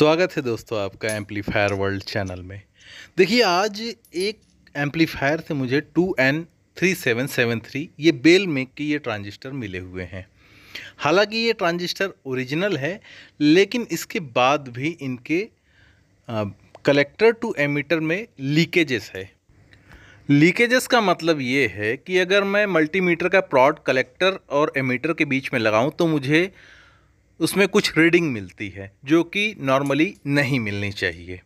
स्वागत है दोस्तों आपका एम्पलीफायर वर्ल्ड चैनल में देखिए आज एक एम्पलीफायर से मुझे two N three seven seven three ये बेल में के ये ट्रांजिस्टर मिले हुए हैं हालांकि ये ट्रांजिस्टर ओरिजिनल है लेकिन इसके बाद भी इनके कलेक्टर टू एमीटर में लीकेजेस है लीकेजेस का मतलब ये है कि अगर मैं मल्टीमीटर का प्रॉड कलेक्टर और एमीटर के बीच में लगाऊँ तो मुझे उसमें कुछ रीडिंग मिलती है जो कि नॉर्मली नहीं मिलनी चाहिए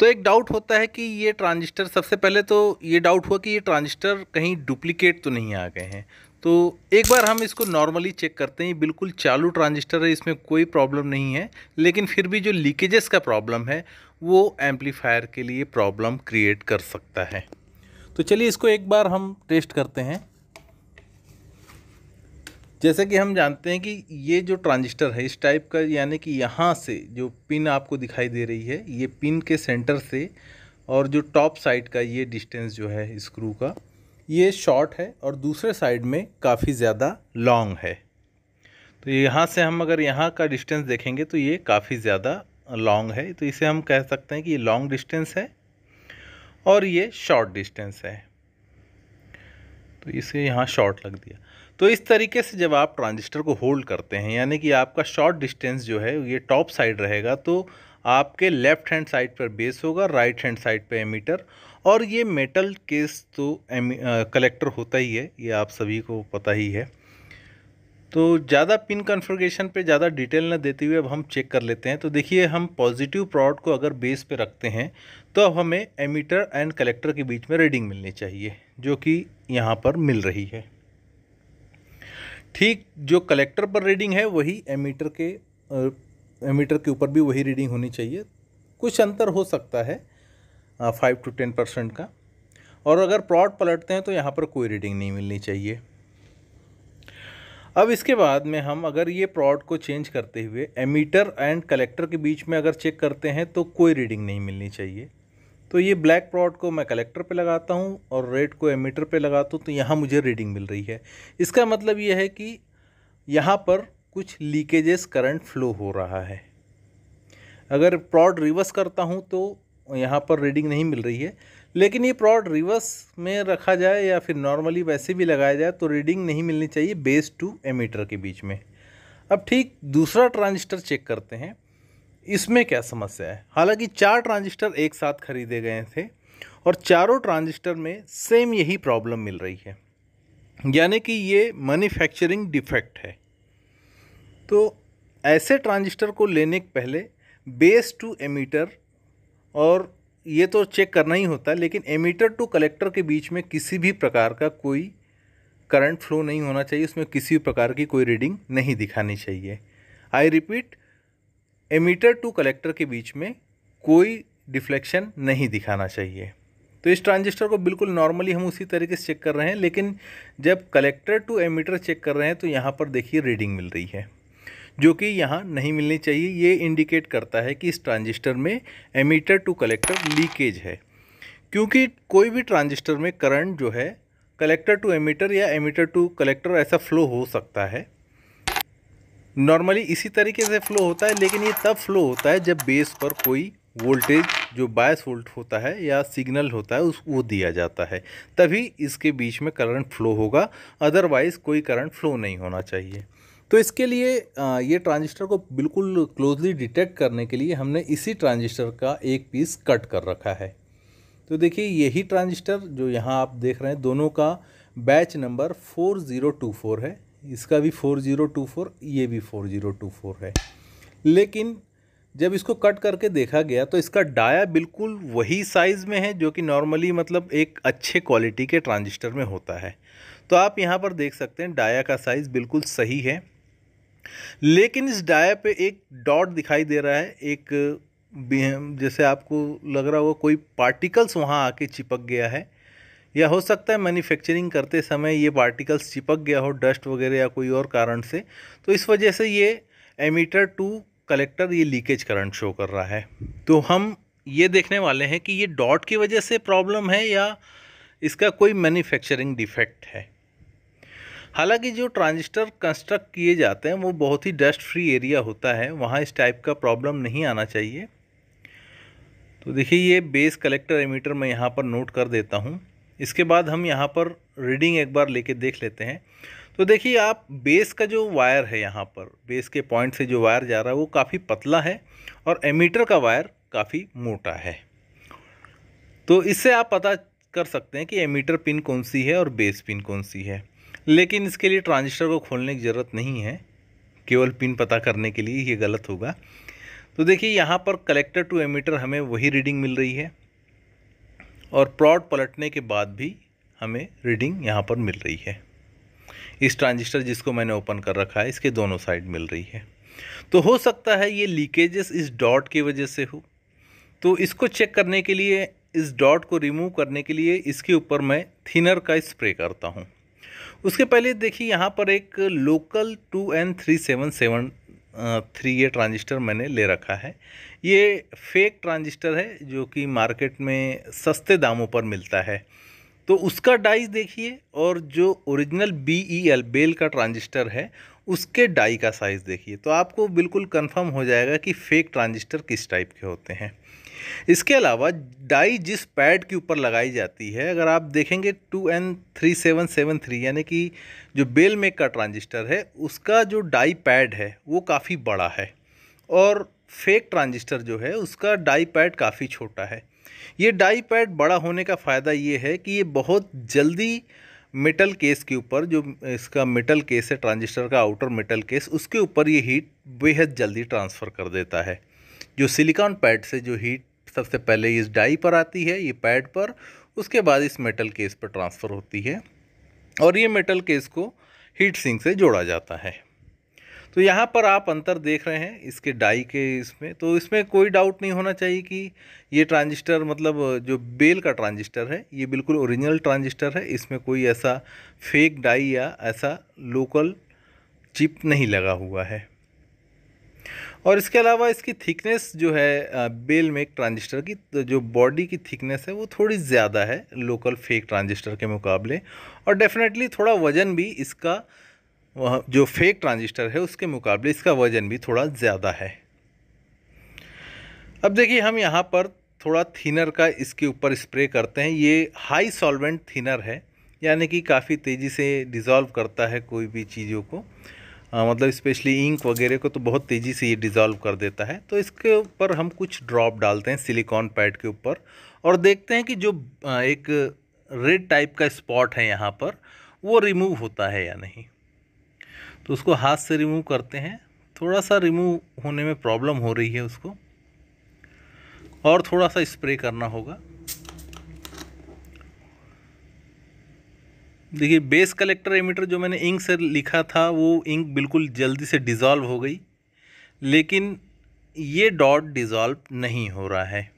तो एक डाउट होता है कि ये ट्रांजिस्टर सबसे पहले तो ये डाउट हुआ कि ये ट्रांजिस्टर कहीं डुप्लीकेट तो नहीं आ गए हैं तो एक बार हम इसको नॉर्मली चेक करते हैं बिल्कुल चालू ट्रांजिस्टर है इसमें कोई प्रॉब्लम नहीं है लेकिन फिर भी जो लीकेजेस का प्रॉब्लम है वो एम्पलीफायर के लिए प्रॉब्लम क्रिएट कर सकता है तो चलिए इसको एक बार हम टेस्ट करते हैं जैसे कि हम जानते हैं कि ये जो ट्रांजिस्टर है इस टाइप का यानी कि यहाँ से जो पिन आपको दिखाई दे रही है ये पिन के सेंटर से और जो टॉप साइड का ये डिस्टेंस जो है स्क्रू का ये शॉर्ट है और दूसरे साइड में काफ़ी ज़्यादा लॉन्ग है तो यहाँ से हम अगर यहाँ का डिस्टेंस देखेंगे तो ये काफ़ी ज़्यादा लॉन्ग है तो इसे हम कह सकते हैं कि ये लॉन्ग डिस्टेंस है और ये शॉर्ट डिस्टेंस है तो इसे यहाँ शॉर्ट लग दिया तो इस तरीके से जब आप ट्रांजिस्टर को होल्ड करते हैं यानी कि आपका शॉर्ट डिस्टेंस जो है ये टॉप साइड रहेगा तो आपके लेफ्ट हैंड साइड पर बेस होगा राइट हैंड साइड पर एमीटर और ये मेटल केस तो कलेक्टर होता ही है ये आप सभी को पता ही है तो ज़्यादा पिन कॉन्फ़िगरेशन पे ज़्यादा डिटेल ना देते हुए अब हम चेक कर लेते हैं तो देखिए हम पॉजिटिव प्रॉड को अगर बेस पे रखते हैं तो अब हमें एमिटर एंड कलेक्टर के बीच में रीडिंग मिलनी चाहिए जो कि यहाँ पर मिल रही है ठीक जो कलेक्टर पर रीडिंग है वही एमीटर के एमीटर के ऊपर भी वही रीडिंग होनी चाहिए कुछ अंतर हो सकता है फाइव टू टेन परसेंट का और अगर प्लॉट पलटते हैं तो यहाँ पर कोई रीडिंग नहीं मिलनी चाहिए अब इसके बाद में हम अगर ये प्रॉड को चेंज करते हुए एमीटर एंड कलेक्टर के बीच में अगर चेक करते हैं तो कोई रीडिंग नहीं मिलनी चाहिए तो ये ब्लैक प्रॉड को मैं कलेक्टर पे लगाता हूँ और रेड को एमीटर पे लगाता हूँ तो यहाँ मुझे रीडिंग मिल रही है इसका मतलब ये है कि यहाँ पर कुछ लीकेजेस करंट फ्लो हो रहा है अगर प्रॉड रिवर्स करता हूँ तो यहाँ पर रीडिंग नहीं मिल रही है लेकिन ये प्रॉड रिवर्स में रखा जाए या फिर नॉर्मली वैसे भी लगाया जाए तो रीडिंग नहीं मिलनी चाहिए बेस टू एमीटर के बीच में अब ठीक दूसरा ट्रांजिस्टर चेक करते हैं इसमें क्या समस्या है हालांकि चार ट्रांजिस्टर एक साथ खरीदे गए थे और चारों ट्रांजिस्टर में सेम यही प्रॉब्लम मिल रही है यानी कि ये मैन्युफैक्चरिंग डिफेक्ट है तो ऐसे ट्रांजिस्टर को लेने के पहले बेस टू एमीटर और ये तो चेक करना ही होता है लेकिन एमीटर टू कलेक्टर के बीच में किसी भी प्रकार का कोई करंट फ्लो नहीं होना चाहिए उसमें किसी भी प्रकार की कोई रीडिंग नहीं दिखानी चाहिए I repeat emitter to collector के बीच में कोई डिफ्लेक्शन नहीं दिखाना चाहिए तो इस ट्रांजिस्टर को बिल्कुल नॉर्मली हम उसी तरीके से चेक कर रहे हैं लेकिन जब कलेक्टर टू एमीटर चेक कर रहे हैं तो यहाँ पर देखिए रीडिंग मिल रही है जो कि यहाँ नहीं मिलनी चाहिए ये इंडिकेट करता है कि इस ट्रांजिस्टर में एमीटर टू कलेक्टर लीकेज है क्योंकि कोई भी ट्रांजिस्टर में करंट जो है कलेक्टर टू एमीटर या एमीटर टू कलेक्टर ऐसा फ्लो हो सकता है नॉर्मली इसी तरीके से फ्लो होता है लेकिन ये तब फ्लो होता है जब बेस पर कोई वोल्टेज जो बायस वोल्ट होता है या सिग्नल होता है उस वो दिया जाता है तभी इसके बीच में करंट फ्लो होगा अदरवाइज़ कोई करंट फ्लो नहीं होना चाहिए तो इसके लिए ये ट्रांजिस्टर को बिल्कुल क्लोजली डिटेक्ट करने के लिए हमने इसी ट्रांजिस्टर का एक पीस कट कर रखा है तो देखिए यही ट्रांजिस्टर जो यहाँ आप देख रहे हैं दोनों का बैच नंबर 4024 है इसका भी फोर ज़ीरो टू फोर ये भी फोर ज़ीरो टू फोर है लेकिन जब इसको कट करके देखा गया तो इसका डाया बिल्कुल वही साइज़ में है जो कि नॉर्मली मतलब एक अच्छे क्वालिटी के ट्रांजिस्टर में होता है तो आप यहाँ पर देख सकते हैं डाया का साइज़ बिल्कुल सही है लेकिन इस डाया पे एक डॉट दिखाई दे रहा है एक जैसे आपको लग रहा होगा कोई पार्टिकल्स वहाँ आके चिपक गया है या हो सकता है मैन्युफैक्चरिंग करते समय ये पार्टिकल्स चिपक गया हो डस्ट वगैरह या कोई और कारण से तो इस वजह से ये एमीटर टू कलेक्टर ये लीकेज करंट शो कर रहा है तो हम ये देखने वाले हैं कि ये डॉट की वजह से प्रॉब्लम है या इसका कोई मैन्युफैक्चरिंग डिफेक्ट है हालांकि जो ट्रांजिस्टर कंस्ट्रक्ट किए जाते हैं वो बहुत ही डस्ट फ्री एरिया होता है वहाँ इस टाइप का प्रॉब्लम नहीं आना चाहिए तो देखिए ये बेस कलेक्टर एमीटर मैं यहाँ पर नोट कर देता हूँ इसके बाद हम यहाँ पर रीडिंग एक बार लेके देख लेते हैं तो देखिए आप बेस का जो वायर है यहाँ पर बेस के पॉइंट से जो वायर जा रहा है वो काफ़ी पतला है और एमीटर का वायर काफ़ी मोटा है तो इससे आप पता कर सकते हैं कि एमीटर पिन कौन सी है और बेस पिन कौन सी है लेकिन इसके लिए ट्रांजिस्टर को खोलने की ज़रूरत नहीं है केवल पिन पता करने के लिए ये गलत होगा तो देखिए यहाँ पर कलेक्टर टू एमीटर हमें वही रीडिंग मिल रही है और प्लॉट पलटने के बाद भी हमें रीडिंग यहाँ पर मिल रही है इस ट्रांजिस्टर जिसको मैंने ओपन कर रखा है इसके दोनों साइड मिल रही है तो हो सकता है ये लीकेजेस इस डॉट की वजह से हो तो इसको चेक करने के लिए इस डॉट को रिमूव करने के लिए इसके ऊपर मैं थिनर का स्प्रे करता हूँ उसके पहले देखिए यहाँ पर एक local two N three seven seven three ये ट्रांजिस्टर मैंने ले रखा है ये फेक ट्रांजिस्टर है जो कि मार्केट में सस्ते दामों पर मिलता है तो उसका डाई देखिए और जो original B E L BEL का ट्रांजिस्टर है उसके डाई का साइज़ देखिए तो आपको बिल्कुल कंफर्म हो जाएगा कि फ़ेक ट्रांजिस्टर किस टाइप के होते हैं इसके अलावा डाई जिस पैड के ऊपर लगाई जाती है अगर आप देखेंगे two N three seven seven three यानी कि जो बेल मेक का ट्रांजिस्टर है उसका जो डाई पैड है वो काफ़ी बड़ा है और फेक ट्रांजिस्टर जो है उसका डाई पैड काफ़ी छोटा है ये डाई पैड बड़ा होने का फ़ायदा ये है कि ये बहुत जल्दी मेटल केस के ऊपर जो इसका मेटल केस है ट्रांजिस्टर का आउटर मेटल केस उसके ऊपर ये हीट बेहद जल्दी ट्रांसफ़र कर देता है जो सिलिकॉन पैड से जो हीट सबसे पहले इस डाई पर आती है ये पैड पर उसके बाद इस मेटल केस पर ट्रांसफ़र होती है और ये मेटल केस को हीट सिंक से जोड़ा जाता है तो यहाँ पर आप अंतर देख रहे हैं इसके डाई के इसमें तो इसमें कोई डाउट नहीं होना चाहिए कि ये ट्रांजिस्टर मतलब जो बेल का ट्रांजिस्टर है ये बिल्कुल ओरिजिनल ट्रांजिस्टर है इसमें कोई ऐसा फेक डाई या ऐसा लोकल चिप नहीं लगा हुआ है और इसके अलावा इसकी थिकनेस जो है बेल मेक ट्रांजिस्टर की तो जो बॉडी की थिकनेस है वो थोड़ी ज़्यादा है लोकल फेक ट्रांजिस्टर के मुकाबले और डेफिनेटली थोड़ा वज़न भी इसका जो फेक ट्रांजिस्टर है उसके मुकाबले इसका वज़न भी थोड़ा ज़्यादा है अब देखिए हम यहाँ पर थोड़ा थिनर का इसके ऊपर स्प्रे करते हैं ये हाई सॉल्वेंट थिनर है यानी कि काफ़ी तेज़ी से डिज़ोल्व करता है कोई भी चीज़ों को आ, मतलब स्पेशली इंक वगैरह को तो बहुत तेज़ी से ये डिज़ोल्व कर देता है तो इसके ऊपर हम कुछ ड्रॉप डालते हैं सिलिकॉन पैड के ऊपर और देखते हैं कि जो एक रेड टाइप का स्पॉट है यहाँ पर वो रिमूव होता है या नहीं तो उसको हाथ से रिमूव करते हैं थोड़ा सा रिमूव होने में प्रॉब्लम हो रही है उसको और थोड़ा सा स्प्रे करना होगा देखिए बेस कलेक्टर एमिटर जो मैंने इंक से लिखा था वो इंक बिल्कुल जल्दी से डिज़ोल्व हो गई लेकिन ये डॉट डिज़ोल्व नहीं हो रहा है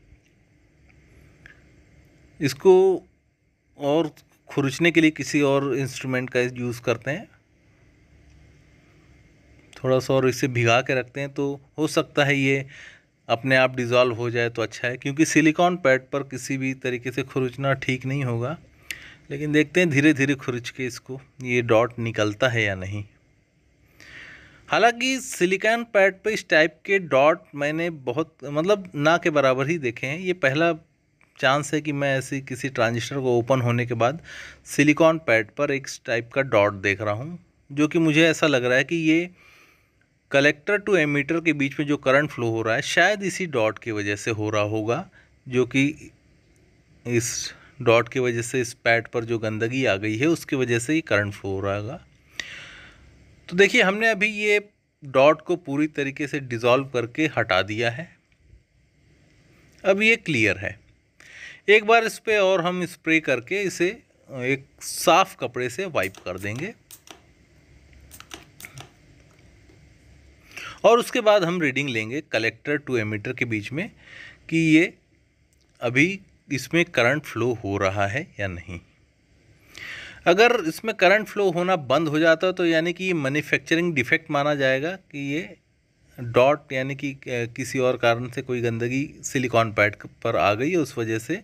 इसको और खुरचने के लिए किसी और इंस्ट्रूमेंट का यूज़ करते हैं थोड़ा सा और इसे भिगा के रखते हैं तो हो सकता है ये अपने आप डिज़ोल्व हो जाए तो अच्छा है क्योंकि सिलिकॉन पैड पर किसी भी तरीके से खुरचना ठीक नहीं होगा लेकिन देखते हैं धीरे धीरे खुरच के इसको ये डॉट निकलता है या नहीं हालांकि सिलिकॉन पैड पे इस टाइप के डॉट मैंने बहुत मतलब ना के बराबर ही देखे हैं ये पहला चांस है कि मैं ऐसी किसी ट्रांजिस्टर को ओपन होने के बाद सिलिकॉन पैड पर एक टाइप का डॉट देख रहा हूँ जो कि मुझे ऐसा लग रहा है कि ये कलेक्टर टू एमीटर के बीच में जो करंट फ्लो हो रहा है शायद इसी डॉट की वजह से हो रहा होगा जो कि इस डॉट की वजह से इस पैड पर जो गंदगी आ गई है उसकी वजह से ये करंट फ्लो हो रहा तो देखिए हमने अभी ये डॉट को पूरी तरीके से डिज़ोल्व करके हटा दिया है अब ये क्लियर है एक बार इस पर और हम स्प्रे करके इसे एक साफ़ कपड़े से वाइप कर देंगे और उसके बाद हम रीडिंग लेंगे कलेक्टर टू एमीटर के बीच में कि ये अभी इसमें करंट फ्लो हो रहा है या नहीं अगर इसमें करंट फ्लो होना बंद हो जाता है तो यानी कि ये मैन्युफैक्चरिंग डिफेक्ट माना जाएगा कि ये डॉट यानी कि किसी और कारण से कोई गंदगी सिलिकॉन पैड पर आ गई है उस वजह से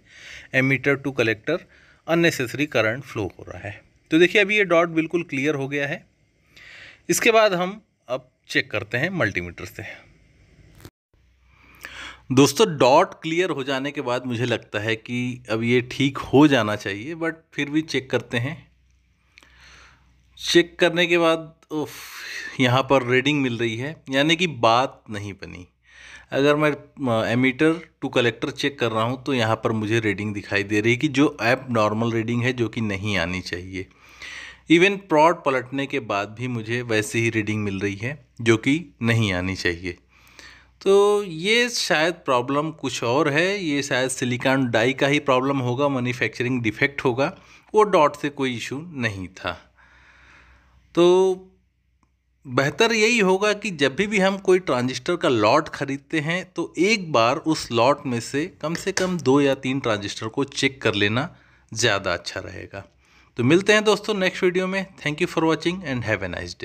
emitter to collector unnecessary current flow हो रहा है तो देखिए अभी ये डॉट बिल्कुल क्लियर हो गया है इसके बाद हम अब चेक करते हैं मल्टीमीटर से दोस्तों डॉट क्लियर हो जाने के बाद मुझे लगता है कि अब ये ठीक हो जाना चाहिए बट फिर भी चेक करते हैं चेक करने के बाद यहाँ पर रीडिंग मिल रही है यानी कि बात नहीं बनी अगर मैं एमीटर टू कलेक्टर चेक कर रहा हूँ तो यहाँ पर मुझे रीडिंग दिखाई दे रही है कि जो ऐप नॉर्मल रीडिंग है जो कि नहीं आनी चाहिए इवन प्रॉड पलटने के बाद भी मुझे वैसी ही रीडिंग मिल रही है जो कि नहीं आनी चाहिए तो ये शायद प्रॉब्लम कुछ और है ये शायद सिलिकॉन डाई का ही प्रॉब्लम होगा मैन्युफैक्चरिंग डिफेक्ट होगा वो डॉट से कोई इशू नहीं था तो बेहतर यही होगा कि जब भी भी हम कोई ट्रांजिस्टर का लॉट खरीदते हैं तो एक बार उस लॉट में से कम से कम दो या तीन ट्रांजिस्टर को चेक कर लेना ज़्यादा अच्छा रहेगा तो मिलते हैं दोस्तों नेक्स्ट वीडियो में thank you for watching and have a nice day